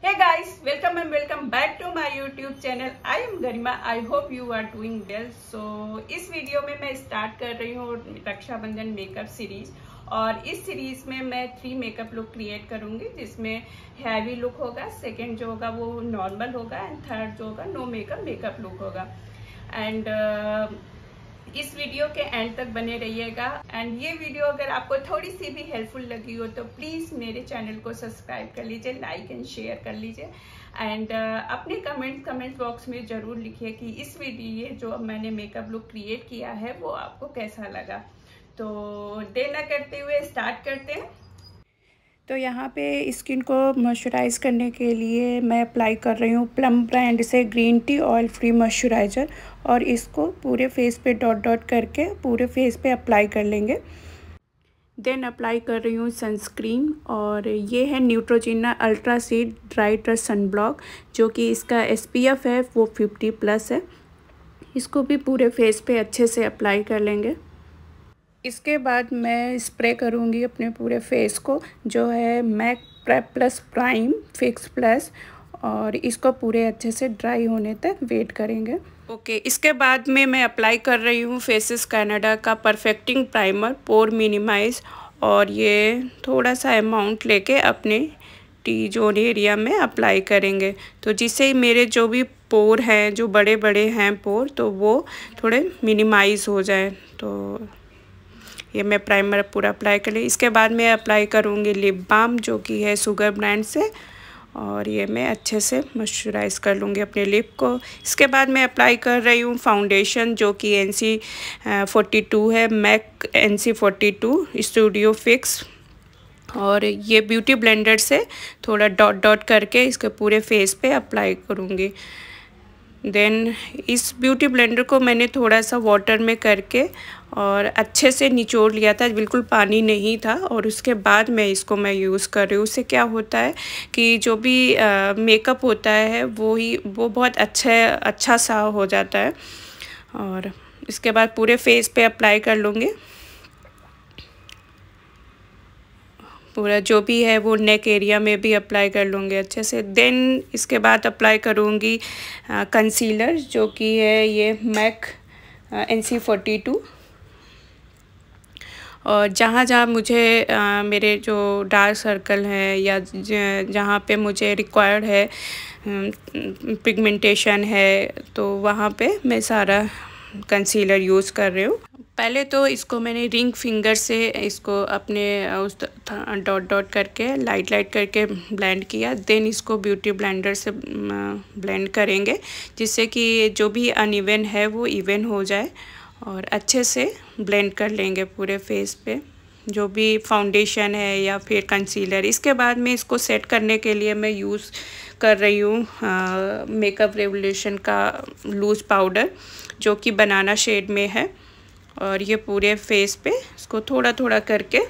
hey guys welcome and welcome back to my youtube channel i am garima i hope you are doing well so इस वीडियो में मैं start कर रही हूँ रक्षाबंधन मेकअप सीरीज और इस सीरीज में मैं थ्री मेकअप लुक क्रिएट करूंगी जिसमें हैवी लुक होगा सेकंड जो होगा वो नॉर्मल होगा एंड थर्ड जो होगा नो मेकअप मेकअप लुक होगा एंड uh, इस वीडियो के एंड तक बने रहिएगा एंड ये वीडियो अगर आपको थोड़ी सी भी हेल्पफुल लगी हो तो प्लीज़ मेरे चैनल को सब्सक्राइब कर लीजिए लाइक एंड शेयर कर लीजिए एंड uh, अपने कमेंट कमेंट बॉक्स में ज़रूर लिखिए कि इस वीडियो जो मैंने मेकअप लुक क्रिएट किया है वो आपको कैसा लगा तो देना करते हुए स्टार्ट करते हैं तो यहाँ पे स्किन को मॉइस्चराइज़ करने के लिए मैं अप्लाई कर रही हूँ प्लम ब्रांड से green tea oil free moisturiser और इसको पूरे फेस पे डॉट डॉट करके पूरे फेस पे अप्लाई कर लेंगे देन अप्लाई कर रही हूँ सनस्क्रीन और ये है Neutrogena ultra sheer sunblock जो कि इसका एस है वो फिफ्टी प्लस है इसको भी पूरे फेस पे अच्छे से अप्लाई कर लेंगे इसके बाद मैं स्प्रे करूँगी अपने पूरे फेस को जो है MAC prep plus prime fix plus और इसको पूरे अच्छे से ड्राई होने तक वेट करेंगे ओके okay, इसके बाद में मैं अप्लाई कर रही हूँ फेसेस कनाडा का परफेक्टिंग प्राइमर पोर मिनिमाइज और ये थोड़ा सा अमाउंट लेके अपने टी जोन एरिया में अप्लाई करेंगे तो जिससे मेरे जो भी पोर हैं जो बड़े बड़े हैं पोर तो वो थोड़े मिनिमाइज़ हो जाए तो ये मैं प्राइमर पूरा अप्लाई कर ली इसके बाद मैं अप्लाई करूँगी लिप बाम जो कि है सुगर ब्रांड से और ये मैं अच्छे से मॉइस्चराइज़ कर लूँगी अपने लिप को इसके बाद मैं अप्लाई कर रही हूँ फाउंडेशन जो कि एन सी फोर्टी टू है MAC N C forty two studio fix और ये ब्यूटी ब्लेंडर से थोड़ा डॉट डॉट करके इसके पूरे फेस पे अप्लाई करूँगी देन इस ब्यूटी ब्लेंडर को मैंने थोड़ा सा वाटर में करके और अच्छे से निचोड़ लिया था बिल्कुल पानी नहीं था और उसके बाद मैं इसको मैं यूज़ कर रही हूँ उससे क्या होता है कि जो भी मेकअप होता है वो ही वो बहुत अच्छे अच्छा सा हो जाता है और इसके बाद पूरे फेस पे अप्लाई कर लूँगी पूरा जो भी है वो नेक एरिया में भी अप्लाई कर लूँगी अच्छे से देन इसके बाद अप्लाई करूँगी कंसीलर जो कि है ये MAC N C forty two और जहाँ जहाँ मुझे आ, मेरे जो डार्क सर्कल हैं या जहाँ पे मुझे रिक्वायर्ड है पिगमेंटेशन है तो वहाँ पे मैं सारा कंसीलर यूज़ कर रही हूँ पहले तो इसको मैंने रिंग फिंगर से इसको अपने उस डॉट डॉट करके लाइट लाइट करके ब्लेंड किया देन इसको ब्यूटी ब्लेंडर से ब्लेंड करेंगे जिससे कि जो भी अनइवन है वो इवन हो जाए और अच्छे से ब्लेंड कर लेंगे पूरे फेस पे जो भी फाउंडेशन है या फिर कंसीलर इसके बाद में इसको सेट करने के लिए मैं यूज़ कर रही हूँ मेकअप रेवोल्यूशन का लूज़ पाउडर जो कि बनाना शेड में है और ये पूरे फेस पे इसको थोड़ा थोड़ा करके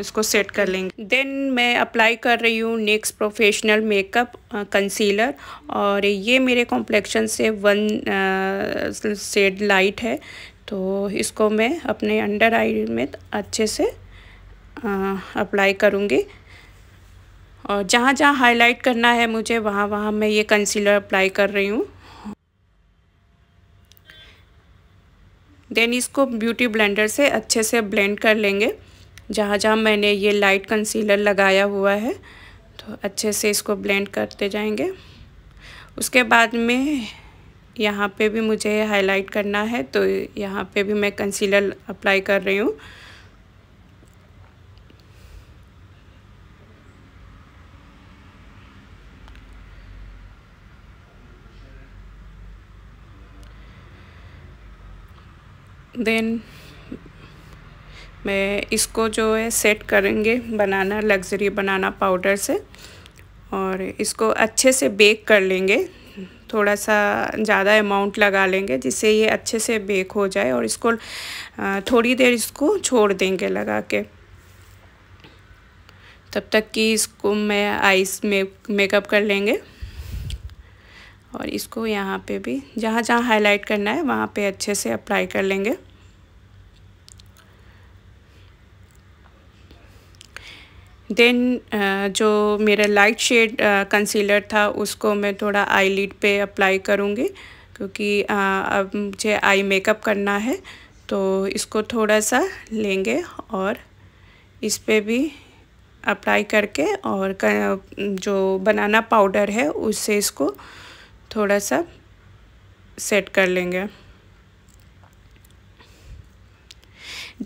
इसको सेट कर लेंगे देन मैं अप्लाई कर रही हूँ नेक्स्ट प्रोफेशनल मेकअप कंसीलर और ये मेरे कॉम्प्लेक्शन से वन सेड लाइट है तो इसको मैं अपने अंडर आई में अच्छे से अप्लाई करूँगी और जहाँ जहाँ हाईलाइट करना है मुझे वहाँ वहाँ मैं ये कंसीलर अप्लाई कर रही हूँ देन इसको ब्यूटी ब्लेंडर से अच्छे से ब्लेंड कर लेंगे जहाँ जहाँ मैंने ये लाइट कंसीलर लगाया हुआ है तो अच्छे से इसको ब्लेंड करते जाएंगे उसके बाद में यहाँ पे भी मुझे हाईलाइट करना है तो यहाँ पे भी मैं कंसीलर अप्लाई कर रही हूँ देन मैं इसको जो है सेट करेंगे बनाना लग्जरी बनाना पाउडर से और इसको अच्छे से बेक कर लेंगे थोड़ा सा ज़्यादा अमाउंट लगा लेंगे जिससे ये अच्छे से बेक हो जाए और इसको थोड़ी देर इसको छोड़ देंगे लगा के तब तक कि इसको मैं आइस मेकअप कर लेंगे और इसको यहाँ पे भी जहाँ जहाँ हाईलाइट करना है वहाँ पे अच्छे से अप्लाई कर लेंगे देन जो मेरा लाइट शेड कंसीलर था उसको मैं थोड़ा आई लिड पर अप्लाई करूँगी क्योंकि अब मुझे आई मेकअप करना है तो इसको थोड़ा सा लेंगे और इस पर भी अप्लाई करके और जो बनाना पाउडर है उससे इसको थोड़ा सा सेट कर लेंगे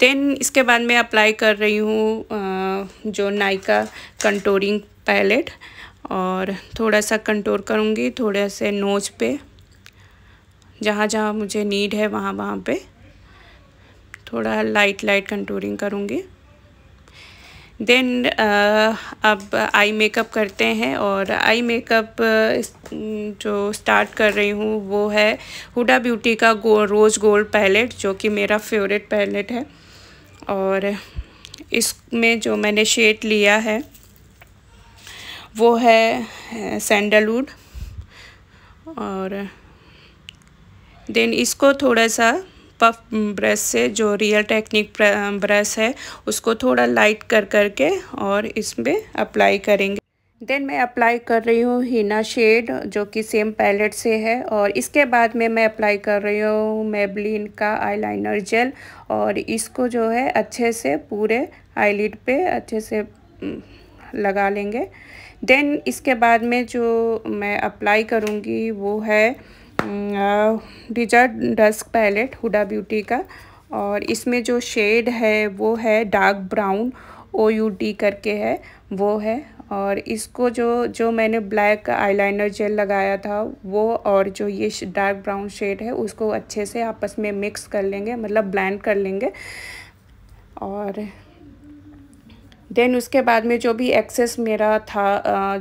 देन इसके बाद मैं अप्लाई कर रही हूँ जो नाइका कंटोरिंग पैलेट और थोड़ा सा कंटोर करूँगी थोड़ा से नोज पे जहाँ जहाँ मुझे नीड है वहाँ वहाँ पे थोड़ा लाइट लाइट कंटोरिंग करूँगी देन अब आई मेकअप करते हैं और आई मेकअप जो स्टार्ट कर रही हूँ वो है हुडा ब्यूटी का गो, रोज़ गोल्ड पैलेट जो कि मेरा फेवरेट पैलेट है और इसमें जो मैंने शेड लिया है वो है सैंडलवुड और देन इसको थोड़ा सा पफ ब्रश से जो रियल टेक्निक ब्रश है उसको थोड़ा लाइट कर करके और इसमें अप्लाई करेंगे देन मैं अप्लाई कर रही हूँ हीना शेड जो कि सेम पैलेट से है और इसके बाद में मैं अप्लाई कर रही हूँ मेबलिन का आईलाइनर जेल और इसको जो है अच्छे से पूरे आईलिड पे अच्छे से लगा लेंगे देन इसके बाद में जो मैं अप्लाई करूँगी वो है desert dusk palette Huda beauty का और इसमें जो शेड है वो है dark brown O U D करके है वो है और इसको जो जो मैंने ब्लैक आईलाइनर जेल लगाया था वो और जो ये डार्क ब्राउन शेड है उसको अच्छे से आपस में मिक्स कर लेंगे मतलब ब्लेंड कर लेंगे और देन उसके बाद में जो भी एक्सेस मेरा था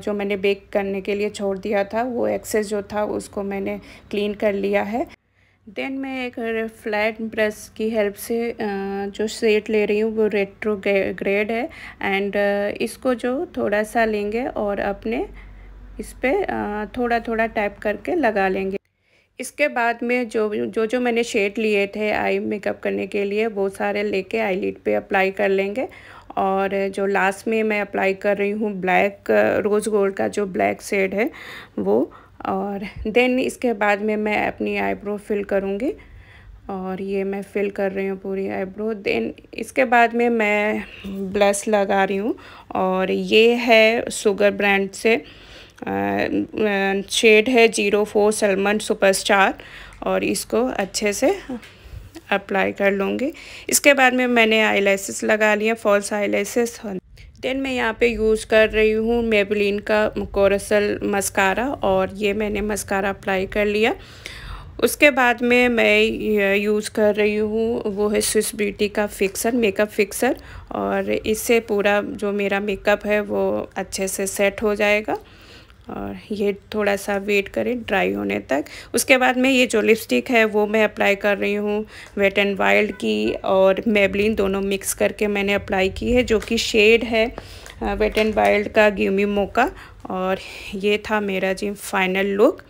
जो मैंने बेक करने के लिए छोड़ दिया था वो एक्सेस जो था उसको मैंने क्लीन कर लिया है देन मैं एक फ्लैट ब्रश की हेल्प से जो शेड ले रही हूँ वो रेट्रो ग्रेड है एंड इसको जो थोड़ा सा लेंगे और अपने इस पर थोड़ा थोड़ा टाइप करके लगा लेंगे इसके बाद में जो जो जो मैंने शेड लिए थे आई मेकअप करने के लिए वो सारे लेके आई लिट पे अप्लाई कर लेंगे और जो लास्ट में मैं अप्लाई कर रही हूँ ब्लैक रोज़ गोल्ड का जो ब्लैक शेड है वो और देन इसके बाद में मैं अपनी आईब्रो फिल करूँगी और ये मैं फिल कर रही हूँ पूरी आईब्रो देन इसके बाद में मैं ब्लस लगा रही हूँ और ये है सुगर ब्रांड से शेड है जीरो फोर सलमन सुपरस्टार और इसको अच्छे से अप्लाई कर लूँगी इसके बाद में मैंने आई लगा लिया फॉल्स आई लेसेस देन मैं यहाँ पे यूज़ कर रही हूँ मेबलिन का कोरसल मस्कारा और ये मैंने मस्कारा अप्लाई कर लिया उसके बाद में मैं यूज़ कर रही हूँ वो है स्विस ब्यूटी का फिक्सर मेकअप फिक्सर और इससे पूरा जो मेरा मेकअप है वो अच्छे से सेट हो जाएगा और ये थोड़ा सा वेट करें ड्राई होने तक उसके बाद में ये जो लिपस्टिक है वो मैं अप्लाई कर रही हूँ वेट एंड वाइल्ड की और मेबलिन दोनों मिक्स करके मैंने अप्लाई की है जो कि शेड है वेट एंड वाइल्ड का गिमी मोका और ये था मेरा जी फाइनल लुक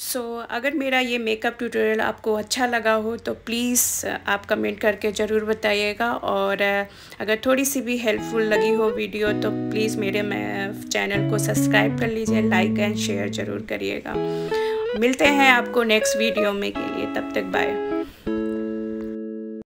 सो so, अगर मेरा ये मेकअप ट्यूटोरियल आपको अच्छा लगा हो तो प्लीज़ आप कमेंट करके ज़रूर बताइएगा और अगर थोड़ी सी भी हेल्पफुल लगी हो वीडियो तो प्लीज़ मेरे मैं चैनल को सब्सक्राइब कर लीजिए लाइक एंड शेयर ज़रूर करिएगा मिलते हैं आपको नेक्स्ट वीडियो में के लिए तब तक बाय